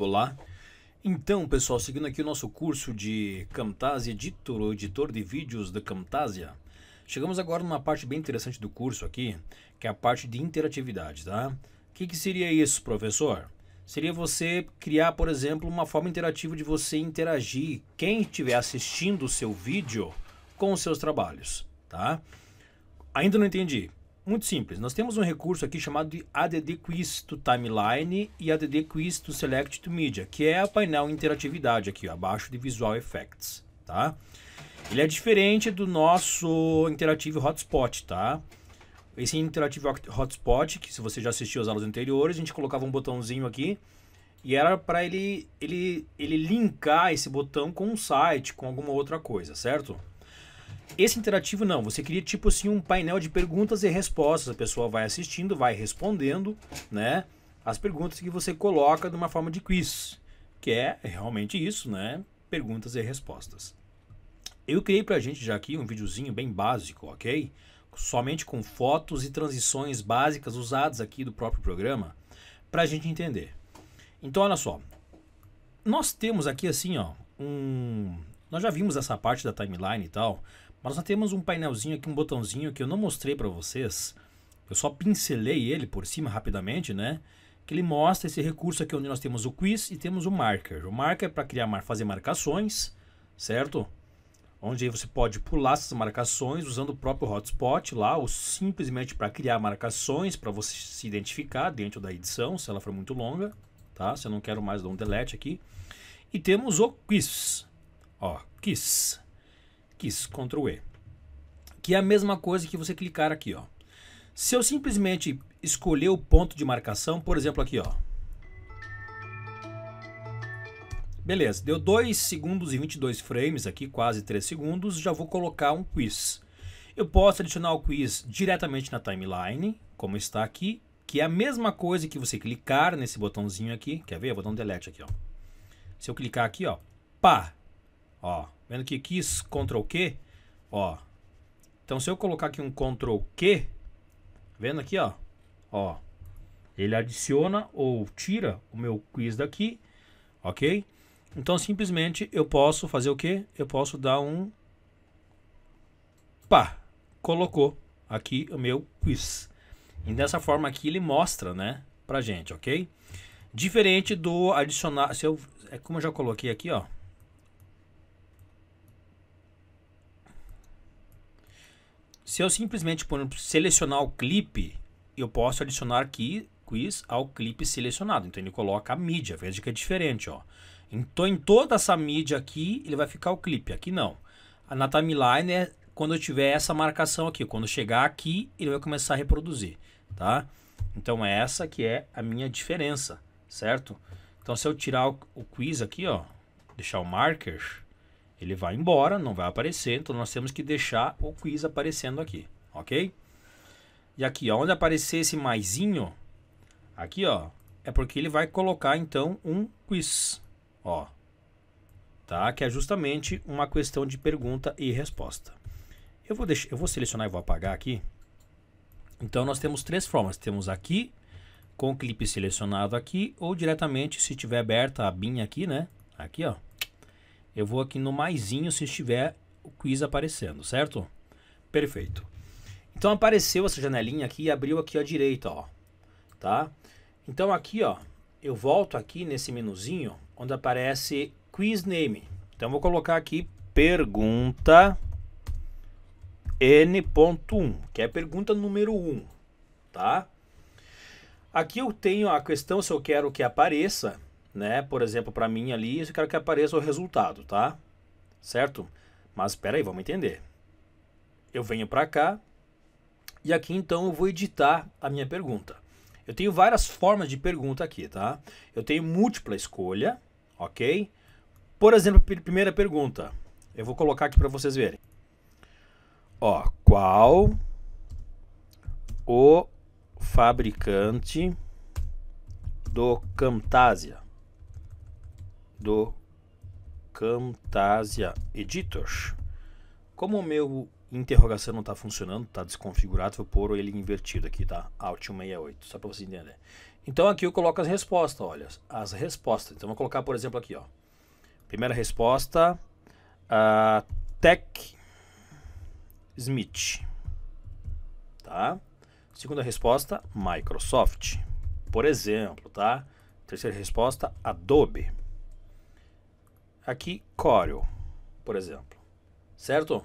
Olá. Então, pessoal, seguindo aqui o nosso curso de Camtasia Editor, ou editor de vídeos da Camtasia, chegamos agora numa parte bem interessante do curso aqui, que é a parte de interatividade, tá? O que, que seria isso, professor? Seria você criar, por exemplo, uma forma interativa de você interagir quem estiver assistindo o seu vídeo com os seus trabalhos, tá? Ainda não entendi. Muito simples. Nós temos um recurso aqui chamado de ADD Quiz to Timeline e ADD Quiz to Select to Media, que é a painel interatividade aqui, ó, abaixo de Visual Effects, tá? Ele é diferente do nosso interativo Hotspot, tá? Esse interativo Hotspot, que se você já assistiu às aulas anteriores, a gente colocava um botãozinho aqui e era para ele, ele, ele linkar esse botão com um site, com alguma outra coisa, certo? Esse interativo não, você queria tipo assim um painel de perguntas e respostas. A pessoa vai assistindo, vai respondendo, né? As perguntas que você coloca de uma forma de quiz, que é realmente isso, né? Perguntas e respostas. Eu criei pra gente já aqui um videozinho bem básico, ok? Somente com fotos e transições básicas usadas aqui do próprio programa, pra gente entender. Então, olha só. Nós temos aqui assim, ó, um... Nós já vimos essa parte da timeline e tal, mas nós temos um painelzinho aqui, um botãozinho que eu não mostrei para vocês. Eu só pincelei ele por cima rapidamente, né? Que ele mostra esse recurso aqui onde nós temos o quiz e temos o marker. O marker é para criar, fazer marcações, certo? Onde você pode pular essas marcações usando o próprio hotspot lá, ou simplesmente para criar marcações para você se identificar dentro da edição, se ela for muito longa, tá? Se eu não quero mais dar um delete aqui. E temos o quiz. Ó, quiz. Ctrl E. Que é a mesma coisa que você clicar aqui, ó. Se eu simplesmente escolher o ponto de marcação, por exemplo aqui, ó. Beleza, deu 2 segundos e 22 frames aqui, quase 3 segundos, já vou colocar um quiz. Eu posso adicionar o quiz diretamente na timeline, como está aqui, que é a mesma coisa que você clicar nesse botãozinho aqui, quer ver? Eu vou dar um delete aqui, ó. Se eu clicar aqui, ó, pá, Ó, vendo que quis Ctrl Q, ó. Então se eu colocar aqui um Ctrl Q, vendo aqui, ó, ó, ele adiciona ou tira o meu quiz daqui, ok? Então simplesmente eu posso fazer o que? Eu posso dar um pá, colocou aqui o meu quiz. E dessa forma aqui ele mostra, né, pra gente, ok? Diferente do adicionar, se eu, é como eu já coloquei aqui, ó, Se eu simplesmente por selecionar o clipe, eu posso adicionar aqui quiz ao clipe selecionado. Então ele coloca a mídia, veja que é diferente, ó. Então em toda essa mídia aqui, ele vai ficar o clipe, aqui não. Ah, na timeline é quando eu tiver essa marcação aqui, quando chegar aqui, ele vai começar a reproduzir, tá? Então é essa que é a minha diferença, certo? Então se eu tirar o, o quiz aqui, ó, deixar o marker, ele vai embora, não vai aparecer, então nós temos que deixar o quiz aparecendo aqui, ok? E aqui, ó, onde aparecer esse maisinho, aqui, ó, é porque ele vai colocar, então, um quiz, ó, tá? Que é justamente uma questão de pergunta e resposta. Eu vou, deixar, eu vou selecionar e vou apagar aqui. Então, nós temos três formas. Temos aqui, com o clipe selecionado aqui, ou diretamente, se tiver aberta a abinha aqui, né? Aqui, ó eu vou aqui no maisinho se estiver o quiz aparecendo, certo? Perfeito. Então apareceu essa janelinha aqui e abriu aqui à direita, ó. Tá? Então aqui, ó, eu volto aqui nesse menuzinho onde aparece quiz name. Então vou colocar aqui pergunta n.1, que é pergunta número 1, tá? Aqui eu tenho a questão se eu quero que apareça né? Por exemplo, para mim ali, eu quero que apareça o resultado, tá? Certo? Mas espera aí, vamos entender. Eu venho para cá e aqui então eu vou editar a minha pergunta. Eu tenho várias formas de pergunta aqui, tá? Eu tenho múltipla escolha, ok? Por exemplo, primeira pergunta. Eu vou colocar aqui para vocês verem. Ó, qual o fabricante do Camtasia? do Camtasia Editor. Como o meu interrogação não está funcionando, está desconfigurado, vou pôr ele invertido aqui, tá? Alt 168, só para você entender. Então aqui eu coloco as respostas, olha, as respostas. Então vou colocar, por exemplo, aqui, ó. Primeira resposta, a Tech Smith, tá? Segunda resposta, Microsoft, por exemplo, tá? Terceira resposta, Adobe aqui Corel, por exemplo, certo?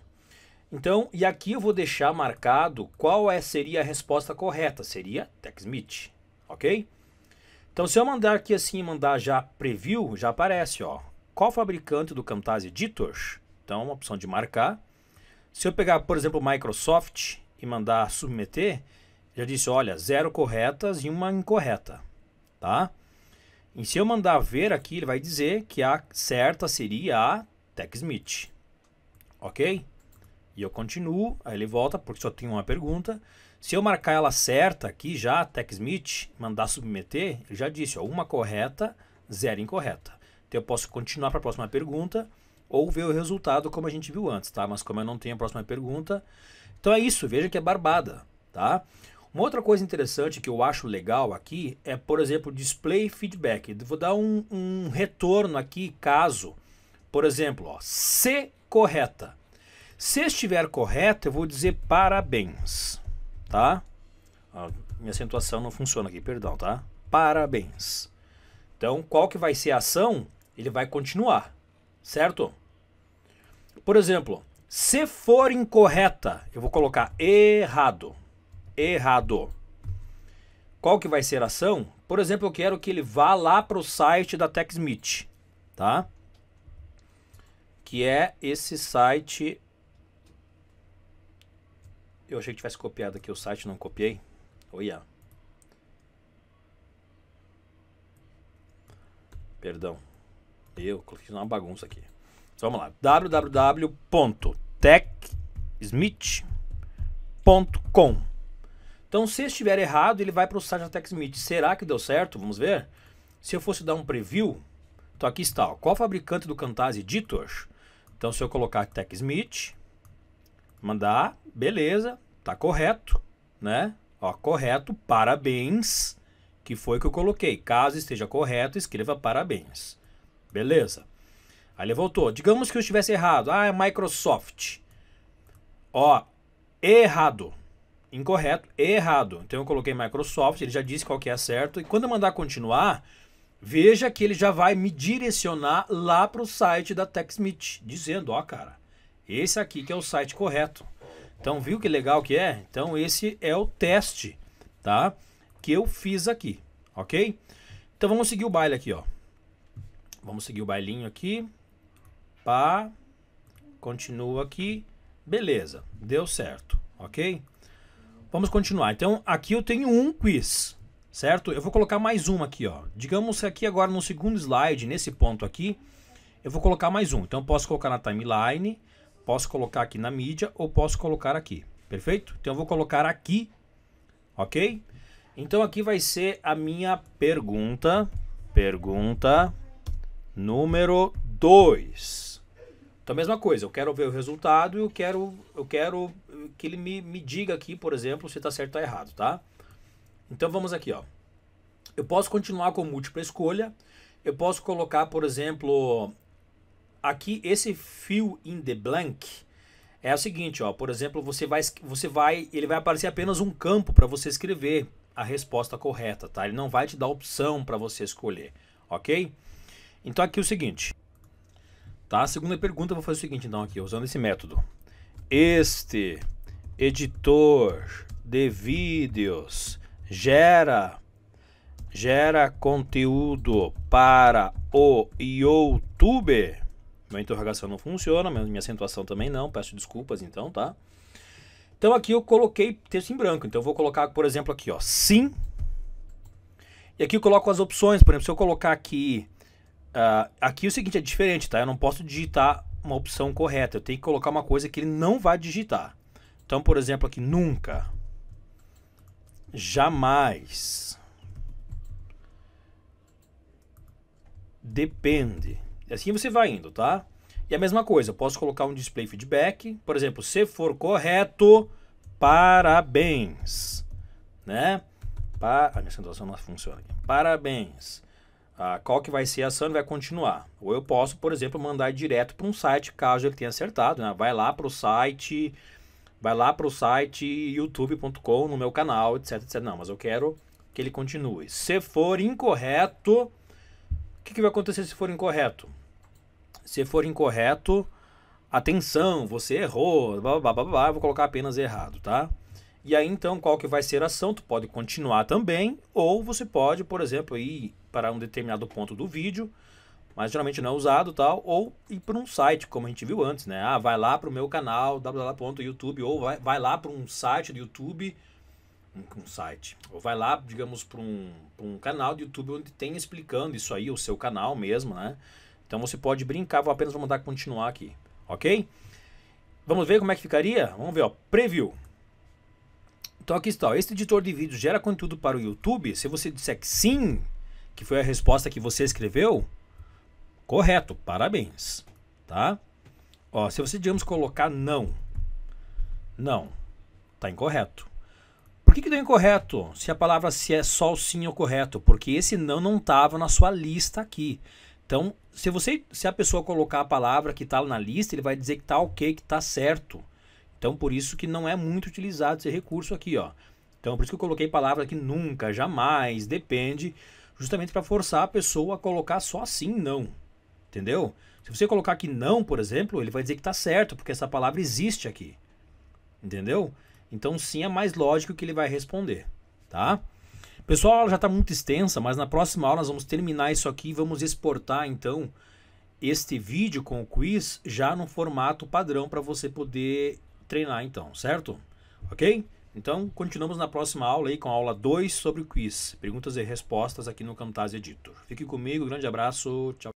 Então, e aqui eu vou deixar marcado qual é, seria a resposta correta, seria TechSmith, ok? Então, se eu mandar aqui assim, mandar já preview, já aparece, ó, qual fabricante do Camtasia Editor? Então, uma opção de marcar. Se eu pegar, por exemplo, Microsoft e mandar submeter, já disse, olha, zero corretas e uma incorreta, tá? E se eu mandar ver aqui, ele vai dizer que a certa seria a TechSmith. Ok? E eu continuo, aí ele volta, porque só tem uma pergunta. Se eu marcar ela certa aqui já, TechSmith, mandar submeter, ele já disse, ó, uma correta, zero incorreta. Então eu posso continuar para a próxima pergunta ou ver o resultado como a gente viu antes, tá? Mas como eu não tenho a próxima pergunta, então é isso, veja que é barbada, tá? Uma outra coisa interessante que eu acho legal aqui é, por exemplo, display feedback. Vou dar um, um retorno aqui caso, por exemplo, ó, se correta. Se estiver correta, eu vou dizer parabéns, tá? minha acentuação não funciona aqui, perdão, tá? Parabéns. Então, qual que vai ser a ação? Ele vai continuar, certo? Por exemplo, se for incorreta, eu vou colocar errado errado. Qual que vai ser a ação? Por exemplo, eu quero que ele vá lá para o site da TechSmith, tá? Que é esse site... Eu achei que tivesse copiado aqui o site, não copiei. Olha. Yeah. Perdão. Eu coloquei uma bagunça aqui. Então, vamos lá. www.techsmith.com então, se estiver errado, ele vai para o site da TechSmith. Será que deu certo? Vamos ver. Se eu fosse dar um preview, então aqui está. Ó, qual fabricante do Camtasia Editor? Então, se eu colocar TechSmith, mandar, beleza, tá correto, né? Ó, correto, parabéns, que foi que eu coloquei. Caso esteja correto, escreva parabéns. Beleza. Aí ele voltou. Digamos que eu estivesse errado. Ah, é Microsoft. Ó, errado incorreto e errado. Então eu coloquei Microsoft, ele já disse qual que é certo. E quando eu mandar continuar, veja que ele já vai me direcionar lá para o site da TechSmith, dizendo, ó cara, esse aqui que é o site correto. Então viu que legal que é? Então esse é o teste, tá? Que eu fiz aqui, ok? Então vamos seguir o baile aqui, ó. Vamos seguir o bailinho aqui. Pá. Continua aqui. Beleza, deu certo, ok? Vamos continuar. Então, aqui eu tenho um quiz, certo? Eu vou colocar mais um aqui, ó. Digamos que aqui agora no segundo slide, nesse ponto aqui, eu vou colocar mais um. Então, eu posso colocar na timeline, posso colocar aqui na mídia ou posso colocar aqui, perfeito? Então, eu vou colocar aqui, ok? Então, aqui vai ser a minha pergunta, pergunta número 2, então, a mesma coisa, eu quero ver o resultado e eu quero, eu quero que ele me, me diga aqui, por exemplo, se está certo ou tá errado, tá? Então, vamos aqui, ó. Eu posso continuar com múltipla escolha, eu posso colocar, por exemplo, aqui esse fill in the blank é o seguinte, ó, por exemplo, você vai, você vai, ele vai aparecer apenas um campo para você escrever a resposta correta, tá? Ele não vai te dar opção para você escolher, ok? Então aqui é o seguinte, Tá? A segunda pergunta, eu vou fazer o seguinte então aqui, usando esse método. Este editor de vídeos gera gera conteúdo para o YouTube? Minha interrogação não funciona, minha acentuação também não, peço desculpas então, tá? Então aqui eu coloquei texto em branco, então eu vou colocar, por exemplo, aqui ó, sim. E aqui eu coloco as opções, por exemplo, se eu colocar aqui Uh, aqui é o seguinte, é diferente, tá? Eu não posso digitar uma opção correta. Eu tenho que colocar uma coisa que ele não vai digitar. Então, por exemplo, aqui, nunca. Jamais. Depende. E assim você vai indo, tá? E a mesma coisa, eu posso colocar um display feedback. Por exemplo, se for correto, parabéns. Né? Pa... A minha acentuação não funciona aqui. Parabéns. Ah, qual que vai ser a ação vai continuar. Ou eu posso, por exemplo, mandar direto para um site, caso ele tenha acertado. Né? Vai lá para o site, vai lá para o site youtube.com no meu canal, etc, etc. Não, mas eu quero que ele continue. Se for incorreto, o que, que vai acontecer se for incorreto? Se for incorreto, atenção, você errou, blá, blá, blá, blá, vou colocar apenas errado, tá? E aí então, qual que vai ser a ação? Tu pode continuar também, ou você pode, por exemplo, ir para um determinado ponto do vídeo, mas geralmente não é usado tal, ou ir para um site, como a gente viu antes, né? Ah, vai lá para o meu canal, www.youtube, ou vai, vai lá para um site do YouTube, um, site, ou vai lá, digamos, para um, um canal do YouTube onde tem explicando isso aí, o seu canal mesmo, né? Então você pode brincar, vou apenas vou mandar continuar aqui, ok? Vamos ver como é que ficaria? Vamos ver, ó, preview. Então aqui está, ó, este editor de vídeo gera conteúdo para o YouTube? Se você disser que sim, que foi a resposta que você escreveu, correto, parabéns, tá? Ó, se você, digamos, colocar não, não, tá incorreto. Por que que deu incorreto? Se a palavra se é só o sim é ou correto, porque esse não não estava na sua lista aqui. Então, se você, se a pessoa colocar a palavra que está na lista, ele vai dizer que tá ok, que tá certo. Então, por isso que não é muito utilizado esse recurso aqui, ó. Então, por isso que eu coloquei palavra que nunca, jamais, depende justamente para forçar a pessoa a colocar só sim, não. Entendeu? Se você colocar aqui não, por exemplo, ele vai dizer que está certo, porque essa palavra existe aqui. Entendeu? Então sim é mais lógico que ele vai responder, tá? Pessoal, a aula já está muito extensa, mas na próxima aula nós vamos terminar isso aqui e vamos exportar então este vídeo com o quiz já no formato padrão para você poder treinar então, certo? Ok? Então, continuamos na próxima aula aí com a aula 2 sobre o quiz, perguntas e respostas aqui no Camtasia Editor. Fique comigo, grande abraço, tchau.